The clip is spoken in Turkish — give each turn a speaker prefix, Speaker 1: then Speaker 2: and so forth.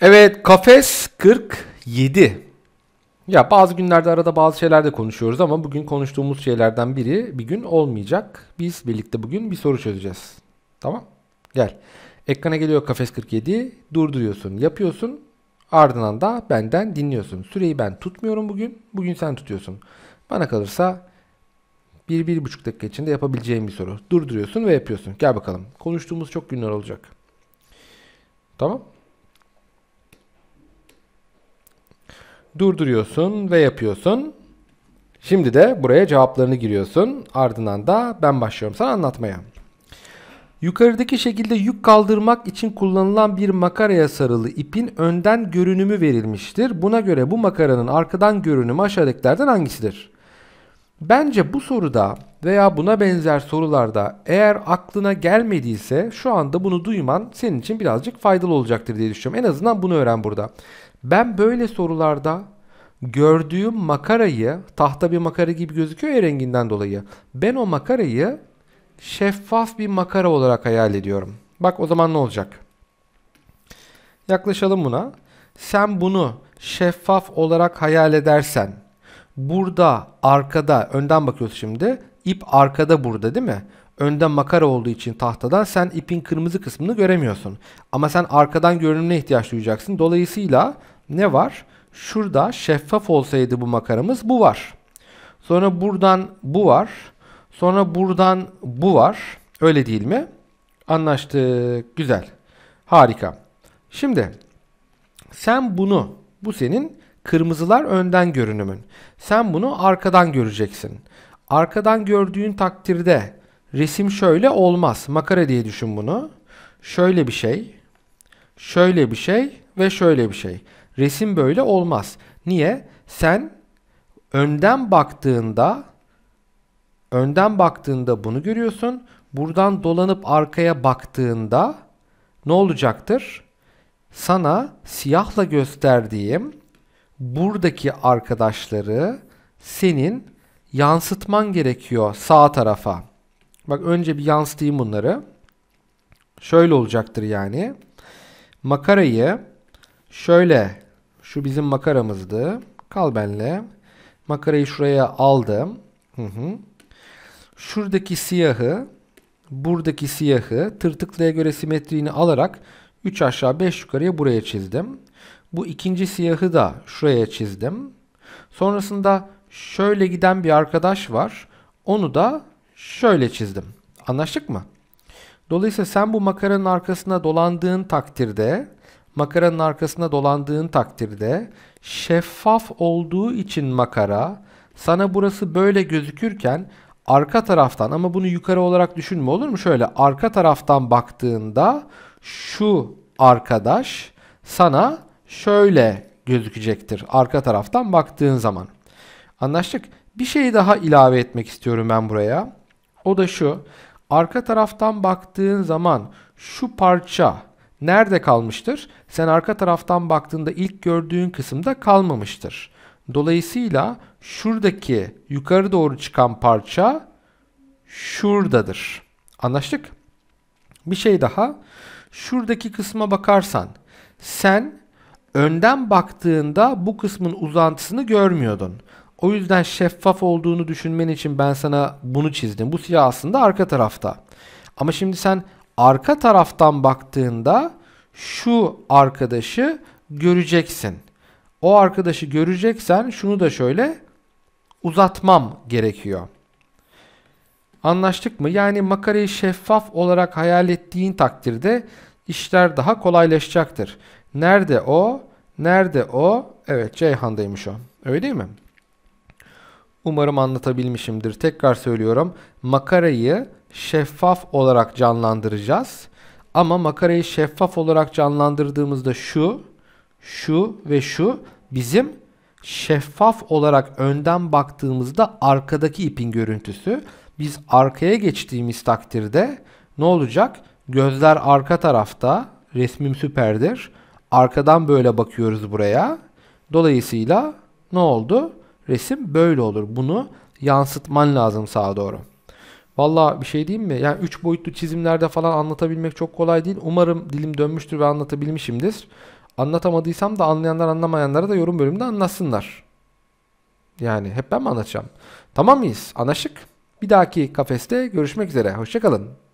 Speaker 1: Evet kafes 47. Ya bazı günlerde arada bazı şeyler de konuşuyoruz ama bugün konuştuğumuz şeylerden biri bir gün olmayacak. Biz birlikte bugün bir soru çözeceğiz. Tamam? Gel. Ekrana geliyor kafes 47. Durduruyorsun, yapıyorsun. Ardından da benden dinliyorsun. Süreyi ben tutmuyorum bugün. Bugün sen tutuyorsun. Bana kalırsa 1 buçuk dakika içinde yapabileceğim bir soru. Durduruyorsun ve yapıyorsun. Gel bakalım. Konuştuğumuz çok günler olacak. Tamam? durduruyorsun ve yapıyorsun. Şimdi de buraya cevaplarını giriyorsun. Ardından da ben başlıyorum sana anlatmaya. Yukarıdaki şekilde yük kaldırmak için kullanılan bir makaraya sarılı ipin önden görünümü verilmiştir. Buna göre bu makaranın arkadan görünümü aşağıdakilerden hangisidir? Bence bu soruda veya buna benzer sorularda eğer aklına gelmediyse şu anda bunu duyman senin için birazcık faydalı olacaktır diye düşünüyorum. En azından bunu öğren burada. Ben böyle sorularda gördüğüm makarayı tahta bir makara gibi gözüküyor ya renginden dolayı. Ben o makarayı şeffaf bir makara olarak hayal ediyorum. Bak o zaman ne olacak? Yaklaşalım buna. Sen bunu şeffaf olarak hayal edersen burada arkada önden bakıyoruz şimdi Ip arkada burada değil mi? Önde makara olduğu için tahtadan sen ipin kırmızı kısmını göremiyorsun. Ama sen arkadan görünümüne ihtiyaç duyacaksın. Dolayısıyla ne var? Şurada şeffaf olsaydı bu makaramız bu var. Sonra buradan bu var. Sonra buradan bu var. Öyle değil mi? Anlaştık. Güzel. Harika. Şimdi sen bunu, bu senin kırmızılar önden görünümün. Sen bunu arkadan göreceksin. Arkadan gördüğün takdirde resim şöyle olmaz. Makara diye düşün bunu. Şöyle bir şey, şöyle bir şey ve şöyle bir şey. Resim böyle olmaz. Niye? Sen önden baktığında önden baktığında bunu görüyorsun. Buradan dolanıp arkaya baktığında ne olacaktır? Sana siyahla gösterdiğim buradaki arkadaşları senin yansıtman gerekiyor sağ tarafa. Bak önce bir yansıtayım bunları. Şöyle olacaktır yani. Makarayı şöyle şu bizim makaramızdı. Kal benle. Makarayı şuraya aldım. Hı hı. Şuradaki siyahı buradaki siyahı tırtıklaya göre simetriğini alarak 3 aşağı 5 yukarıya buraya çizdim. Bu ikinci siyahı da şuraya çizdim. Sonrasında şöyle giden bir arkadaş var. Onu da şöyle çizdim. Anlaştık mı? Dolayısıyla sen bu makaranın arkasına dolandığın takdirde, makaranın arkasına dolandığın takdirde şeffaf olduğu için makara sana burası böyle gözükürken arka taraftan ama bunu yukarı olarak düşünme olur mu? Şöyle arka taraftan baktığında şu arkadaş sana şöyle gözükecektir arka taraftan baktığın zaman. Anlaştık. Bir şey daha ilave etmek istiyorum ben buraya. O da şu. Arka taraftan baktığın zaman şu parça nerede kalmıştır? Sen arka taraftan baktığında ilk gördüğün kısımda kalmamıştır. Dolayısıyla şuradaki yukarı doğru çıkan parça şuradadır. Anlaştık? Bir şey daha. Şuradaki kısma bakarsan sen önden baktığında bu kısmın uzantısını görmüyordun. O yüzden şeffaf olduğunu düşünmen için ben sana bunu çizdim. Bu siyah aslında arka tarafta. Ama şimdi sen arka taraftan baktığında şu arkadaşı göreceksin. O arkadaşı göreceksen şunu da şöyle uzatmam gerekiyor. Anlaştık mı? Yani makarayı şeffaf olarak hayal ettiğin takdirde işler daha kolaylaşacaktır. Nerede o? Nerede o? Evet Ceyhan'daymış o. Öyle değil mi? Umarım anlatabilmişimdir. Tekrar söylüyorum. Makarayı şeffaf olarak canlandıracağız. Ama makarayı şeffaf olarak canlandırdığımızda şu, şu ve şu bizim şeffaf olarak önden baktığımızda arkadaki ipin görüntüsü. Biz arkaya geçtiğimiz takdirde ne olacak? Gözler arka tarafta. Resmim süperdir. Arkadan böyle bakıyoruz buraya. Dolayısıyla ne oldu? resim böyle olur. Bunu yansıtman lazım sağa doğru. Valla bir şey diyeyim mi? Yani 3 boyutlu çizimlerde falan anlatabilmek çok kolay değil. Umarım dilim dönmüştür ve anlatabilmişimdir. Anlatamadıysam da anlayanlar anlamayanlara da yorum bölümünde anlatsınlar. Yani hep ben mi anlatacağım? Tamam mıyız? Anlaşık. Bir dahaki kafeste görüşmek üzere. Hoşçakalın.